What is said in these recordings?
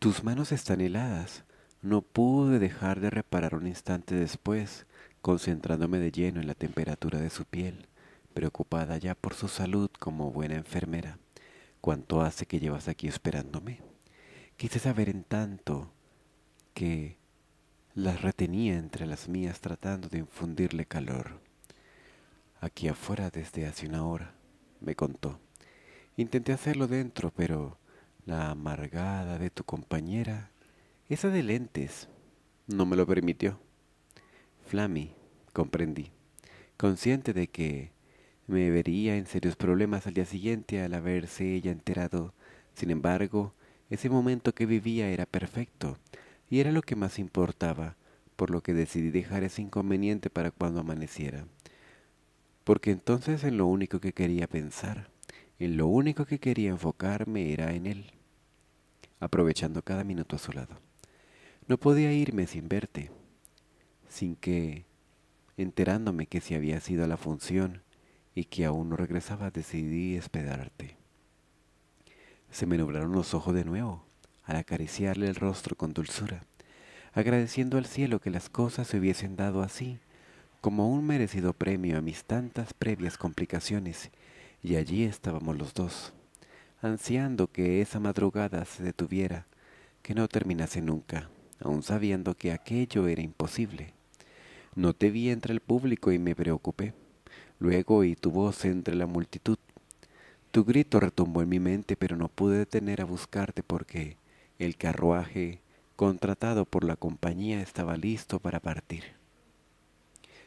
Tus manos están heladas. No pude dejar de reparar un instante después, concentrándome de lleno en la temperatura de su piel, preocupada ya por su salud como buena enfermera. ¿Cuánto hace que llevas aquí esperándome? Quise saber en tanto que las retenía entre las mías tratando de infundirle calor. Aquí afuera desde hace una hora, me contó. Intenté hacerlo dentro, pero la amargada de tu compañera, esa de lentes, no me lo permitió. Flammy, comprendí, consciente de que me vería en serios problemas al día siguiente al haberse ella enterado. Sin embargo, ese momento que vivía era perfecto, y era lo que más importaba, por lo que decidí dejar ese inconveniente para cuando amaneciera. Porque entonces en lo único que quería pensar en lo único que quería enfocarme era en él, aprovechando cada minuto a su lado. No podía irme sin verte, sin que, enterándome que si había sido la función y que aún no regresaba, decidí esperarte. Se me nublaron los ojos de nuevo al acariciarle el rostro con dulzura, agradeciendo al cielo que las cosas se hubiesen dado así, como un merecido premio a mis tantas previas complicaciones y allí estábamos los dos, ansiando que esa madrugada se detuviera, que no terminase nunca, aun sabiendo que aquello era imposible. No te vi entre el público y me preocupé. Luego oí tu voz entre la multitud. Tu grito retumbó en mi mente, pero no pude detener a buscarte porque el carruaje contratado por la compañía estaba listo para partir.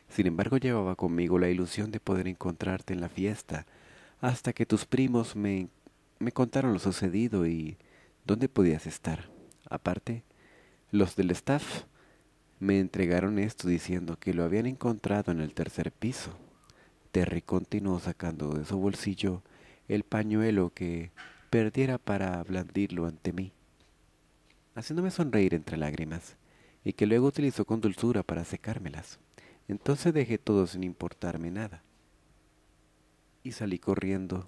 Sin embargo, llevaba conmigo la ilusión de poder encontrarte en la fiesta hasta que tus primos me, me contaron lo sucedido y dónde podías estar. Aparte, los del staff me entregaron esto diciendo que lo habían encontrado en el tercer piso. Terry continuó sacando de su bolsillo el pañuelo que perdiera para blandirlo ante mí, haciéndome sonreír entre lágrimas, y que luego utilizó con dulzura para secármelas. Entonces dejé todo sin importarme nada y salí corriendo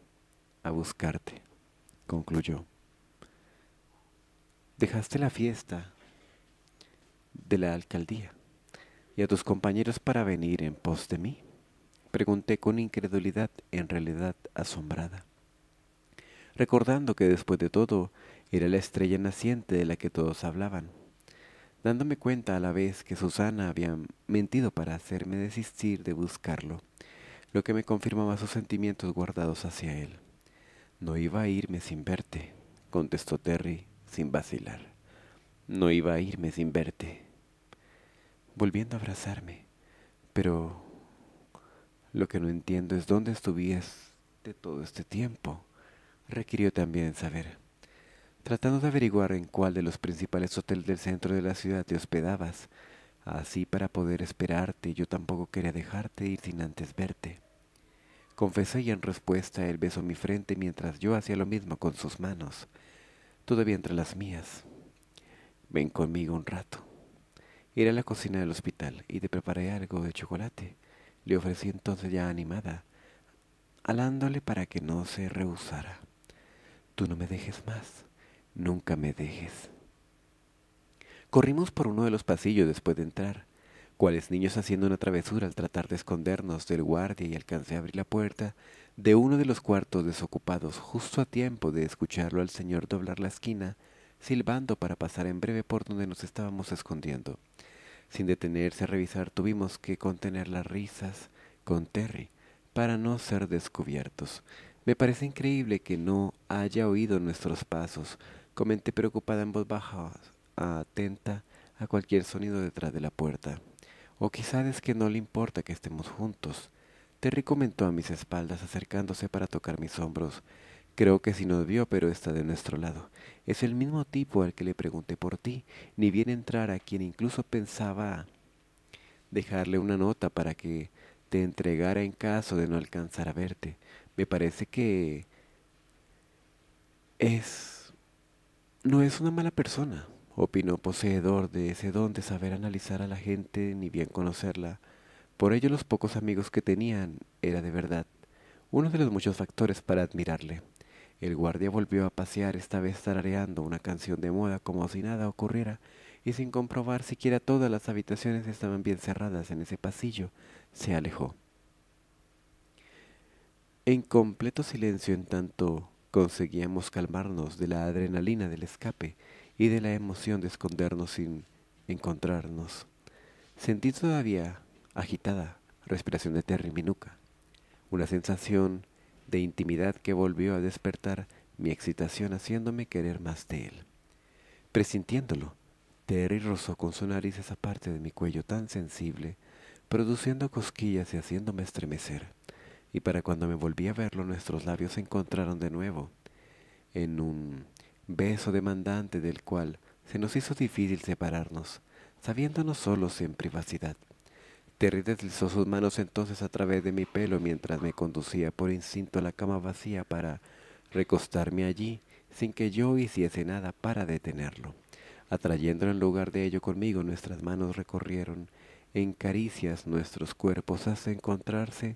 a buscarte, concluyó. Dejaste la fiesta de la alcaldía y a tus compañeros para venir en pos de mí. Pregunté con incredulidad, en realidad asombrada, recordando que después de todo era la estrella naciente de la que todos hablaban, dándome cuenta a la vez que Susana había mentido para hacerme desistir de buscarlo lo que me confirmaba sus sentimientos guardados hacia él. No iba a irme sin verte, contestó Terry sin vacilar. No iba a irme sin verte. Volviendo a abrazarme, pero lo que no entiendo es dónde estuviste todo este tiempo, requirió también saber. Tratando de averiguar en cuál de los principales hoteles del centro de la ciudad te hospedabas, así para poder esperarte, yo tampoco quería dejarte ir sin antes verte. Confesé y en respuesta él besó mi frente mientras yo hacía lo mismo con sus manos, todavía entre las mías. Ven conmigo un rato. Iré a la cocina del hospital y te preparé algo de chocolate. Le ofrecí entonces ya animada, alándole para que no se rehusara. Tú no me dejes más, nunca me dejes. Corrimos por uno de los pasillos después de entrar cuales niños haciendo una travesura al tratar de escondernos del guardia y alcancé a abrir la puerta de uno de los cuartos desocupados justo a tiempo de escucharlo al señor doblar la esquina, silbando para pasar en breve por donde nos estábamos escondiendo. Sin detenerse a revisar tuvimos que contener las risas con Terry para no ser descubiertos. Me parece increíble que no haya oído nuestros pasos, comenté preocupada en voz baja, atenta a cualquier sonido detrás de la puerta. O quizás es que no le importa que estemos juntos. Te comentó a mis espaldas acercándose para tocar mis hombros. Creo que si nos vio, pero está de nuestro lado. Es el mismo tipo al que le pregunté por ti, ni bien entrar a quien incluso pensaba dejarle una nota para que te entregara en caso de no alcanzar a verte. Me parece que es... no es una mala persona opinó poseedor de ese don de saber analizar a la gente ni bien conocerla. Por ello los pocos amigos que tenían era de verdad uno de los muchos factores para admirarle. El guardia volvió a pasear, esta vez tarareando una canción de moda como si nada ocurriera, y sin comprobar siquiera todas las habitaciones estaban bien cerradas en ese pasillo, se alejó. En completo silencio en tanto conseguíamos calmarnos de la adrenalina del escape y de la emoción de escondernos sin encontrarnos. Sentí todavía agitada respiración de Terry en mi nuca, una sensación de intimidad que volvió a despertar mi excitación haciéndome querer más de él. Presintiéndolo, Terry rozó con su nariz esa parte de mi cuello tan sensible, produciendo cosquillas y haciéndome estremecer, y para cuando me volví a verlo nuestros labios se encontraron de nuevo en un beso demandante del cual se nos hizo difícil separarnos, sabiéndonos solos en privacidad. Terry deslizó sus manos entonces a través de mi pelo mientras me conducía por instinto a la cama vacía para recostarme allí sin que yo hiciese nada para detenerlo. Atrayéndolo en lugar de ello conmigo, nuestras manos recorrieron en caricias nuestros cuerpos hasta encontrarse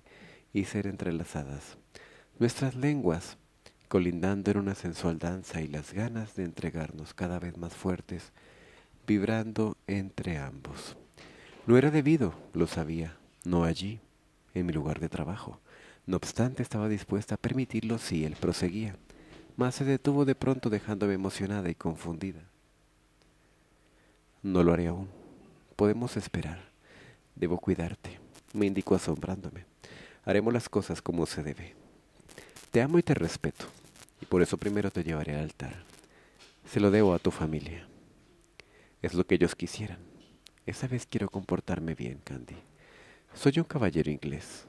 y ser entrelazadas. Nuestras lenguas colindando en una sensual danza y las ganas de entregarnos cada vez más fuertes, vibrando entre ambos. No era debido, lo sabía, no allí, en mi lugar de trabajo. No obstante, estaba dispuesta a permitirlo si él proseguía, mas se detuvo de pronto dejándome emocionada y confundida. No lo haré aún. Podemos esperar. Debo cuidarte, me indicó asombrándome. Haremos las cosas como se debe. Te amo y te respeto, y por eso primero te llevaré al altar. Se lo debo a tu familia. Es lo que ellos quisieran. Esa vez quiero comportarme bien, Candy. Soy un caballero inglés.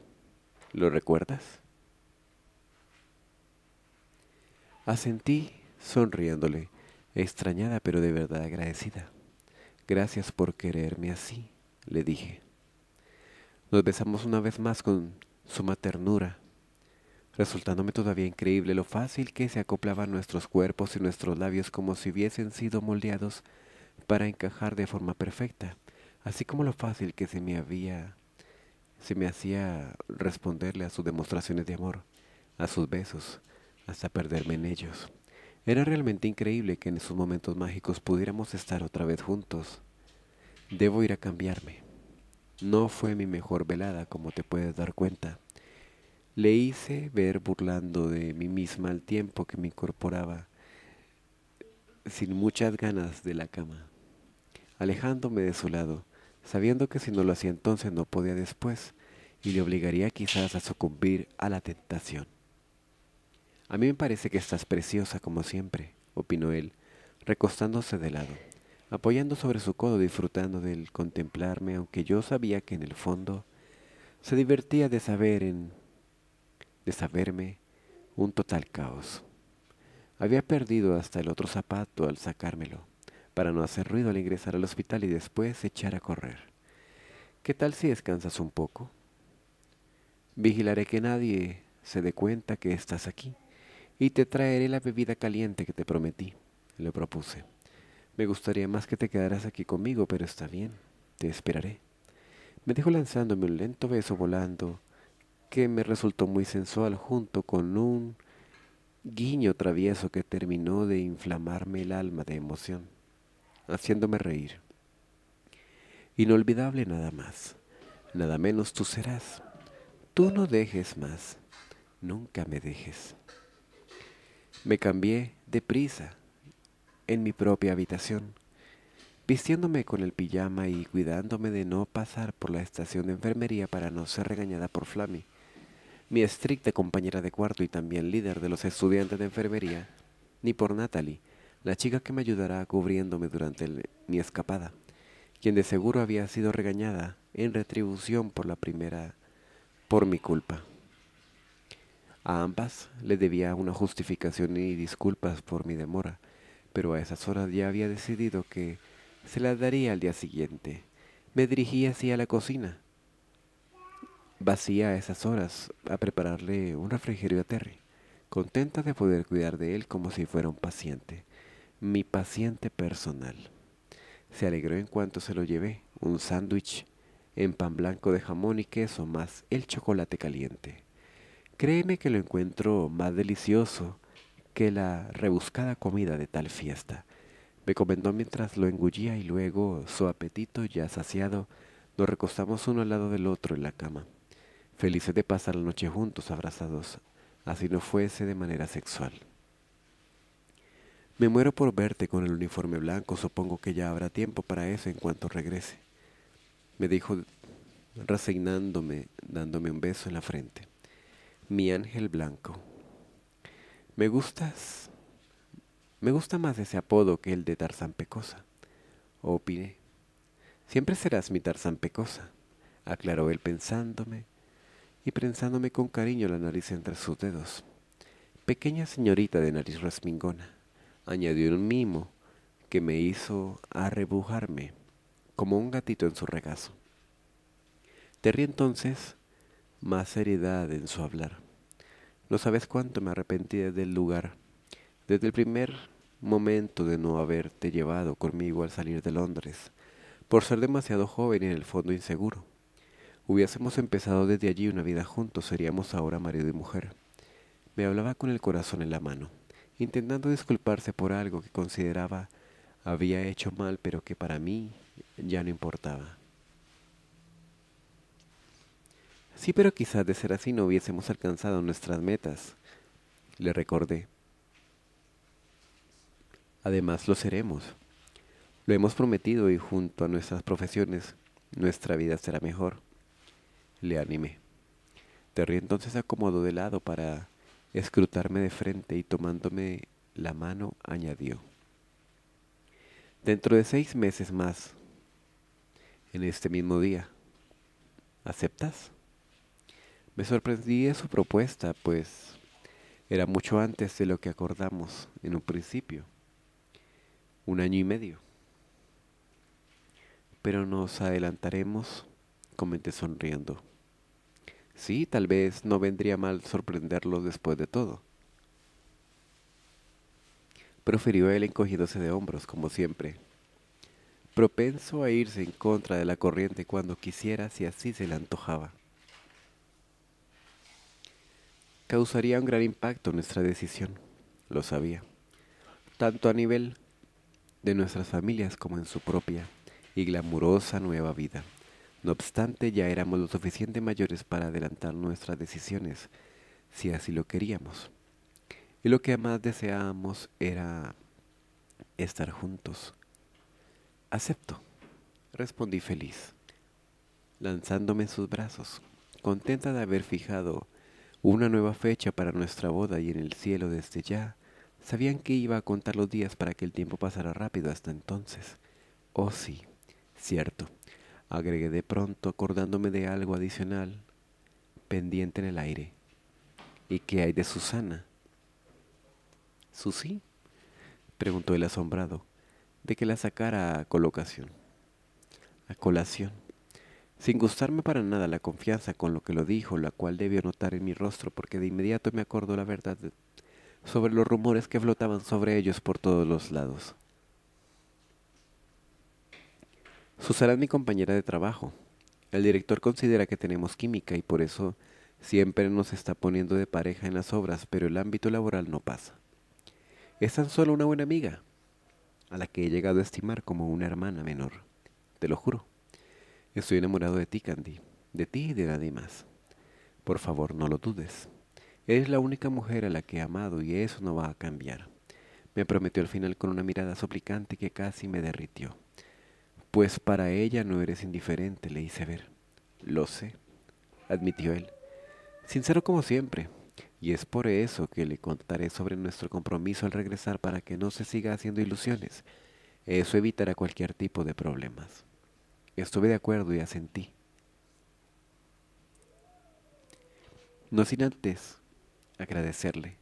¿Lo recuerdas? Asentí, sonriéndole, extrañada pero de verdad agradecida. Gracias por quererme así, le dije. Nos besamos una vez más con suma ternura resultándome todavía increíble lo fácil que se acoplaban nuestros cuerpos y nuestros labios como si hubiesen sido moldeados para encajar de forma perfecta, así como lo fácil que se me había se me hacía responderle a sus demostraciones de amor, a sus besos, hasta perderme en ellos. Era realmente increíble que en esos momentos mágicos pudiéramos estar otra vez juntos. Debo ir a cambiarme. No fue mi mejor velada, como te puedes dar cuenta. Le hice ver burlando de mí misma al tiempo que me incorporaba, sin muchas ganas, de la cama, alejándome de su lado, sabiendo que si no lo hacía entonces no podía después, y le obligaría quizás a sucumbir a la tentación. A mí me parece que estás preciosa como siempre, opinó él, recostándose de lado, apoyando sobre su codo, disfrutando del contemplarme, aunque yo sabía que en el fondo se divertía de saber en de saberme un total caos. Había perdido hasta el otro zapato al sacármelo, para no hacer ruido al ingresar al hospital y después echar a correr. ¿Qué tal si descansas un poco? Vigilaré que nadie se dé cuenta que estás aquí y te traeré la bebida caliente que te prometí, le propuse. Me gustaría más que te quedaras aquí conmigo, pero está bien, te esperaré. Me dijo lanzándome un lento beso volando que me resultó muy sensual junto con un guiño travieso que terminó de inflamarme el alma de emoción, haciéndome reír. Inolvidable nada más, nada menos tú serás. Tú no dejes más, nunca me dejes. Me cambié deprisa en mi propia habitación, vistiéndome con el pijama y cuidándome de no pasar por la estación de enfermería para no ser regañada por Flammy mi estricta compañera de cuarto y también líder de los estudiantes de enfermería, ni por Natalie, la chica que me ayudará cubriéndome durante mi escapada, quien de seguro había sido regañada en retribución por la primera, por mi culpa. A ambas le debía una justificación y disculpas por mi demora, pero a esas horas ya había decidido que se las daría al día siguiente. Me dirigí a la cocina, vacía a esas horas a prepararle un refrigerio a Terry, contenta de poder cuidar de él como si fuera un paciente, mi paciente personal. Se alegró en cuanto se lo llevé, un sándwich en pan blanco de jamón y queso más el chocolate caliente. Créeme que lo encuentro más delicioso que la rebuscada comida de tal fiesta. Me comentó mientras lo engullía y luego, su apetito ya saciado, nos recostamos uno al lado del otro en la cama felices de pasar la noche juntos, abrazados, así no fuese de manera sexual. Me muero por verte con el uniforme blanco, supongo que ya habrá tiempo para eso en cuanto regrese, me dijo resignándome, dándome un beso en la frente. Mi ángel blanco. Me gustas. Me gusta más ese apodo que el de Tarzán Pecosa, opiné. Oh, siempre serás mi Tarzán Pecosa, aclaró él pensándome y prensándome con cariño la nariz entre sus dedos. Pequeña señorita de nariz resmingona, añadió un mimo que me hizo arrebujarme como un gatito en su regazo. Terrí entonces más seriedad en su hablar. No sabes cuánto me arrepentí del lugar, desde el primer momento de no haberte llevado conmigo al salir de Londres, por ser demasiado joven y en el fondo inseguro. Hubiésemos empezado desde allí una vida juntos, seríamos ahora marido y mujer. Me hablaba con el corazón en la mano, intentando disculparse por algo que consideraba había hecho mal, pero que para mí ya no importaba. Sí, pero quizás de ser así no hubiésemos alcanzado nuestras metas, le recordé. Además lo seremos. Lo hemos prometido y junto a nuestras profesiones, nuestra vida será mejor le animé. Terry entonces se acomodó de lado para escrutarme de frente y tomándome la mano añadió. Dentro de seis meses más, en este mismo día, ¿aceptas? Me sorprendí de su propuesta, pues era mucho antes de lo que acordamos en un principio, un año y medio. Pero nos adelantaremos, comenté sonriendo. Sí, tal vez no vendría mal sorprenderlo después de todo. Profirió él encogiéndose de hombros, como siempre, propenso a irse en contra de la corriente cuando quisiera si así se le antojaba. Causaría un gran impacto nuestra decisión, lo sabía, tanto a nivel de nuestras familias como en su propia y glamurosa nueva vida. No obstante, ya éramos lo suficientemente mayores para adelantar nuestras decisiones, si así lo queríamos. Y lo que más deseábamos era estar juntos. Acepto, respondí feliz, lanzándome en sus brazos, contenta de haber fijado una nueva fecha para nuestra boda y en el cielo desde ya. Sabían que iba a contar los días para que el tiempo pasara rápido hasta entonces. Oh sí, cierto agregué de pronto acordándome de algo adicional pendiente en el aire. ¿Y qué hay de Susana? ¿Susí? preguntó el asombrado, de que la sacara a colocación. A colación. Sin gustarme para nada la confianza con lo que lo dijo, la cual debió notar en mi rostro, porque de inmediato me acordó la verdad sobre los rumores que flotaban sobre ellos por todos los lados. Susana es mi compañera de trabajo. El director considera que tenemos química y por eso siempre nos está poniendo de pareja en las obras, pero el ámbito laboral no pasa. Es tan solo una buena amiga, a la que he llegado a estimar como una hermana menor. Te lo juro. Estoy enamorado de ti, Candy, de ti y de nadie más. Por favor, no lo dudes. Eres la única mujer a la que he amado y eso no va a cambiar. Me prometió al final con una mirada suplicante que casi me derritió. Pues para ella no eres indiferente, le hice ver. Lo sé, admitió él, sincero como siempre, y es por eso que le contaré sobre nuestro compromiso al regresar para que no se siga haciendo ilusiones. Eso evitará cualquier tipo de problemas. Estuve de acuerdo y asentí. No sin antes agradecerle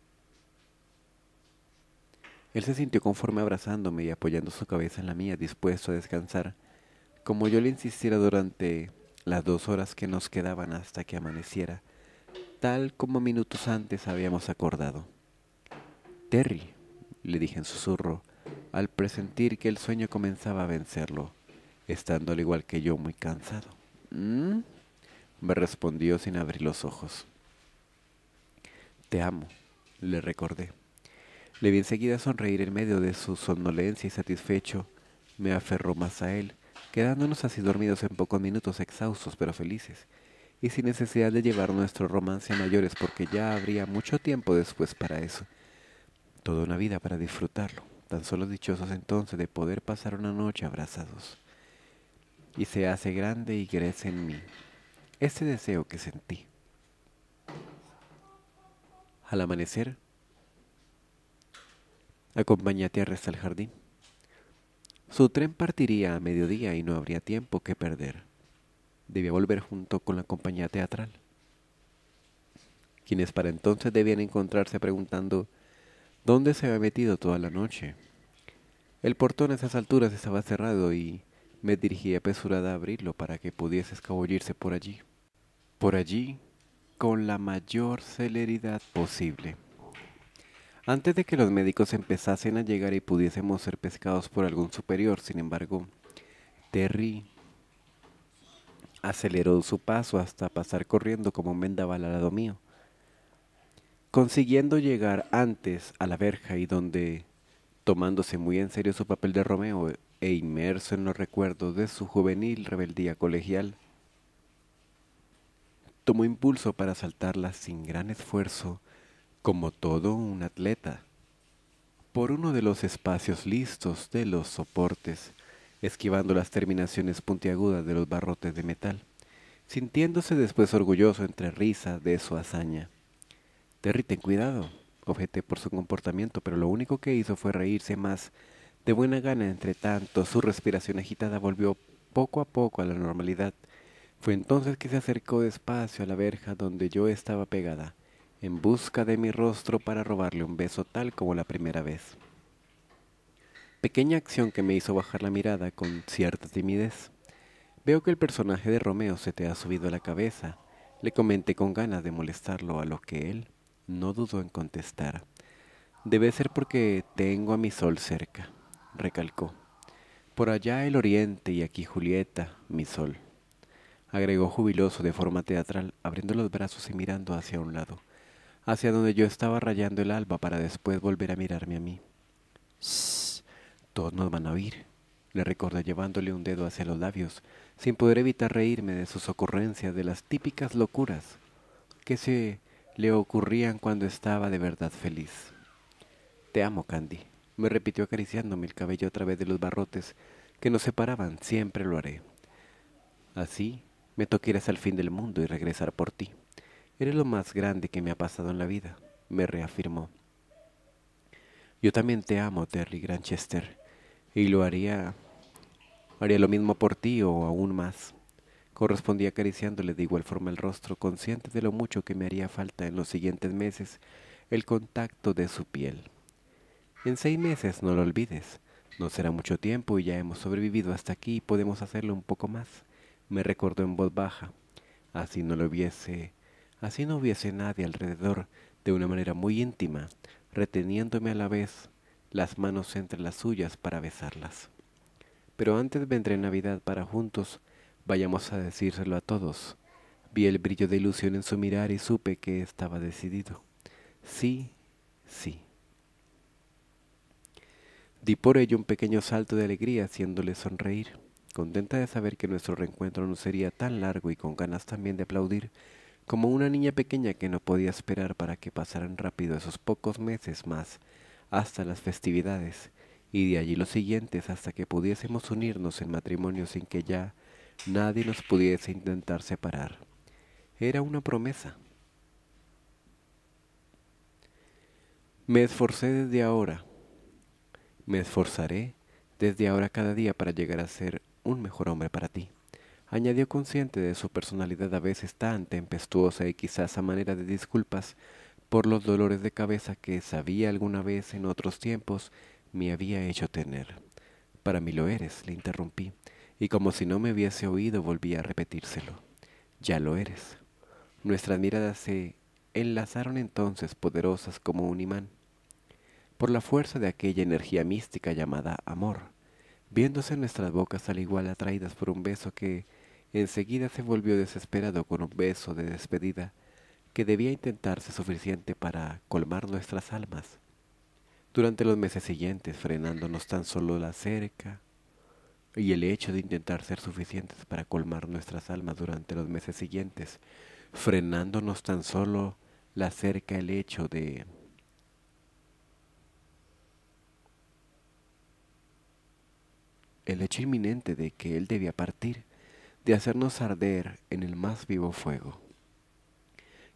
él se sintió conforme abrazándome y apoyando su cabeza en la mía, dispuesto a descansar, como yo le insistiera durante las dos horas que nos quedaban hasta que amaneciera, tal como minutos antes habíamos acordado. Terry, le dije en susurro, al presentir que el sueño comenzaba a vencerlo, estando al igual que yo muy cansado. Mm", me respondió sin abrir los ojos. Te amo, le recordé. Le vi enseguida sonreír en medio de su somnolencia y satisfecho me aferró más a él, quedándonos así dormidos en pocos minutos exhaustos pero felices, y sin necesidad de llevar nuestro romance a mayores porque ya habría mucho tiempo después para eso. Toda una vida para disfrutarlo, tan solo dichosos entonces de poder pasar una noche abrazados. Y se hace grande y crece en mí ese deseo que sentí. Al amanecer, Acompáñate a hasta el jardín. Su tren partiría a mediodía y no habría tiempo que perder. Debía volver junto con la compañía teatral, quienes para entonces debían encontrarse preguntando dónde se había metido toda la noche. El portón a esas alturas estaba cerrado y me dirigí apresurada a abrirlo para que pudiese escabullirse por allí. Por allí, con la mayor celeridad posible. Antes de que los médicos empezasen a llegar y pudiésemos ser pescados por algún superior, sin embargo, Terry aceleró su paso hasta pasar corriendo como un vendaval al lado mío, consiguiendo llegar antes a la verja y donde, tomándose muy en serio su papel de Romeo e inmerso en los recuerdos de su juvenil rebeldía colegial, tomó impulso para saltarla sin gran esfuerzo como todo un atleta, por uno de los espacios listos de los soportes, esquivando las terminaciones puntiagudas de los barrotes de metal, sintiéndose después orgulloso entre risa de su hazaña. Terry, ten cuidado, objeté por su comportamiento, pero lo único que hizo fue reírse más. De buena gana, entre tanto, su respiración agitada volvió poco a poco a la normalidad. Fue entonces que se acercó despacio a la verja donde yo estaba pegada en busca de mi rostro para robarle un beso tal como la primera vez. Pequeña acción que me hizo bajar la mirada con cierta timidez. Veo que el personaje de Romeo se te ha subido a la cabeza, le comenté con ganas de molestarlo, a lo que él no dudó en contestar. Debe ser porque tengo a mi sol cerca, recalcó. Por allá el oriente y aquí Julieta, mi sol, agregó jubiloso de forma teatral, abriendo los brazos y mirando hacia un lado hacia donde yo estaba rayando el alba para después volver a mirarme a mí. Shh, todos nos van a oír, le recordé llevándole un dedo hacia los labios, sin poder evitar reírme de sus ocurrencias, de las típicas locuras que se le ocurrían cuando estaba de verdad feliz. Te amo, Candy, me repitió acariciándome el cabello a través de los barrotes que nos separaban, siempre lo haré. Así me toqué al fin del mundo y regresar por ti. Eres lo más grande que me ha pasado en la vida, me reafirmó. Yo también te amo, Terry Granchester, y lo haría haría lo mismo por ti o aún más. Correspondí acariciándole de igual forma el rostro, consciente de lo mucho que me haría falta en los siguientes meses el contacto de su piel. En seis meses, no lo olvides. No será mucho tiempo y ya hemos sobrevivido hasta aquí y podemos hacerlo un poco más. Me recordó en voz baja. Así no lo hubiese Así no hubiese nadie alrededor de una manera muy íntima, reteniéndome a la vez las manos entre las suyas para besarlas. Pero antes vendré Navidad para juntos, vayamos a decírselo a todos. Vi el brillo de ilusión en su mirar y supe que estaba decidido. Sí, sí. Di por ello un pequeño salto de alegría haciéndole sonreír, contenta de saber que nuestro reencuentro no sería tan largo y con ganas también de aplaudir como una niña pequeña que no podía esperar para que pasaran rápido esos pocos meses más hasta las festividades y de allí los siguientes hasta que pudiésemos unirnos en matrimonio sin que ya nadie nos pudiese intentar separar. Era una promesa. Me esforcé desde ahora. Me esforzaré desde ahora cada día para llegar a ser un mejor hombre para ti añadió consciente de su personalidad a veces tan tempestuosa y quizás a manera de disculpas por los dolores de cabeza que sabía alguna vez en otros tiempos me había hecho tener. Para mí lo eres, le interrumpí, y como si no me hubiese oído volví a repetírselo. Ya lo eres. Nuestras miradas se enlazaron entonces poderosas como un imán, por la fuerza de aquella energía mística llamada amor, viéndose nuestras bocas al igual atraídas por un beso que Enseguida se volvió desesperado con un beso de despedida que debía intentarse suficiente para colmar nuestras almas. Durante los meses siguientes, frenándonos tan solo la cerca y el hecho de intentar ser suficientes para colmar nuestras almas durante los meses siguientes, frenándonos tan solo la cerca el hecho de el hecho inminente de que él debía partir de hacernos arder en el más vivo fuego,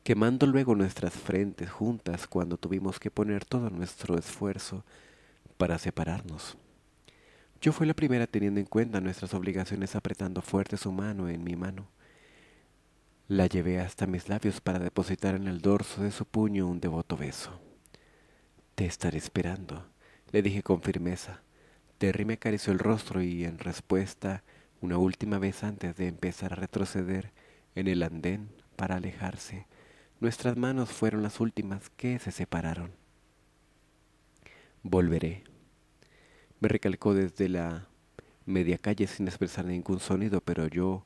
quemando luego nuestras frentes juntas cuando tuvimos que poner todo nuestro esfuerzo para separarnos. Yo fui la primera teniendo en cuenta nuestras obligaciones apretando fuerte su mano en mi mano. La llevé hasta mis labios para depositar en el dorso de su puño un devoto beso. Te estaré esperando, le dije con firmeza. Terry me acarició el rostro y en respuesta una última vez antes de empezar a retroceder en el andén para alejarse. Nuestras manos fueron las últimas que se separaron. Volveré. Me recalcó desde la media calle sin expresar ningún sonido, pero yo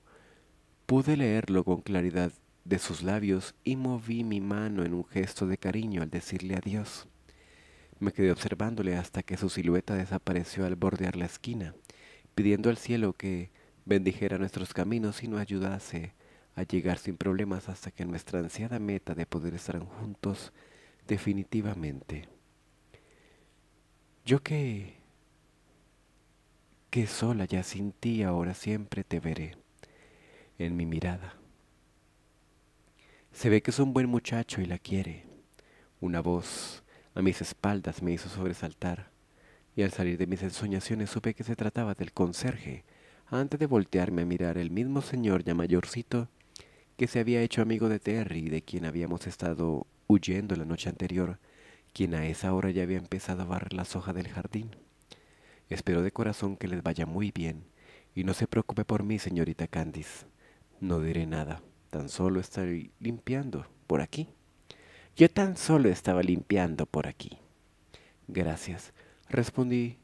pude leerlo con claridad de sus labios y moví mi mano en un gesto de cariño al decirle adiós. Me quedé observándole hasta que su silueta desapareció al bordear la esquina, pidiendo al cielo que bendijera nuestros caminos y nos ayudase a llegar sin problemas hasta que nuestra ansiada meta de poder estar juntos definitivamente. Yo que que sola ya sin ti ahora siempre te veré en mi mirada. Se ve que es un buen muchacho y la quiere. Una voz a mis espaldas me hizo sobresaltar, y al salir de mis ensoñaciones supe que se trataba del conserje antes de voltearme a mirar el mismo señor ya mayorcito que se había hecho amigo de Terry, de quien habíamos estado huyendo la noche anterior, quien a esa hora ya había empezado a barrer las hojas del jardín. Espero de corazón que les vaya muy bien, y no se preocupe por mí, señorita Candice. No diré nada, tan solo estoy limpiando por aquí. Yo tan solo estaba limpiando por aquí. Gracias, respondí,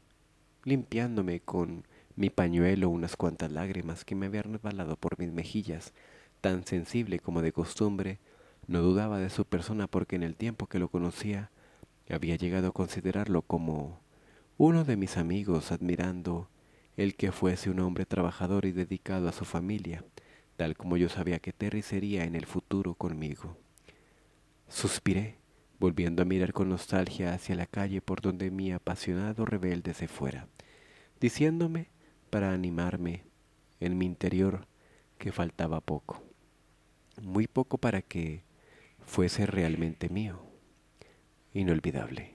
limpiándome con mi pañuelo, unas cuantas lágrimas que me habían resbalado por mis mejillas, tan sensible como de costumbre, no dudaba de su persona porque en el tiempo que lo conocía había llegado a considerarlo como uno de mis amigos, admirando el que fuese un hombre trabajador y dedicado a su familia, tal como yo sabía que Terry sería en el futuro conmigo. Suspiré, volviendo a mirar con nostalgia hacia la calle por donde mi apasionado rebelde se fuera, diciéndome para animarme en mi interior que faltaba poco, muy poco para que fuese realmente mío, inolvidable.